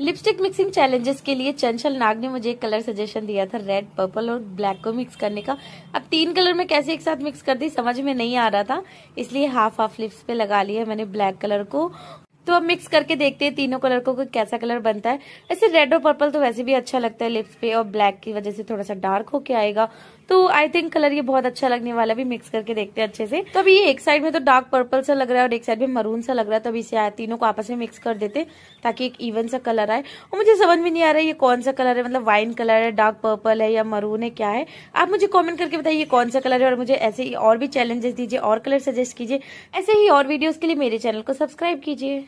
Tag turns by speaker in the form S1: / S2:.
S1: lipstick mixing challenges के लिए चंचल नाग ने मुझे एक कलर सजेशन दिया था रेड पर्पल और ब्लैक को मिक्स करने का अब तीन कलर में कैसे एक साथ मिक्स कर दी समझ में नहीं आ रहा था इसलिए हाफ हाफ लिप्स पे लगा लिया मैंने ब्लैक कलर को तो अब मिक्स करके देखते हैं तीनों कलर को कैसा कलर बनता है ऐसे रेड और पर्पल तो वैसे भी अच्छा लगता है लिप्स पे और ब्लैक की वजह से थोड़ा सा डार्क होके आएगा तो आई थिंक कलर ये बहुत अच्छा लगने वाला भी मिक्स करके देखते हैं अच्छे से तो अभी ये एक साइड में तो डार्क पर्पल सा लग रहा है और एक साइड में मरून सा लग रहा है तो अभी इसे तीनों को आपस में मिक्स कर देते ताकि एक इवन सा कलर आए और मुझे समझ में नहीं आ रहा है ये कौन सा कलर है मतलब वाइन कलर है डार्क पर्पल है या मरून है क्या है आप मुझे कॉमेंट करके बताइए कौन सा कलर है और मुझे ऐसे और भी चैलेंजेस दीजिए और कलर सजेस्ट कीजिए ऐसे ही और वीडियोज के लिए मेरे चैनल को सब्सक्राइब कीजिए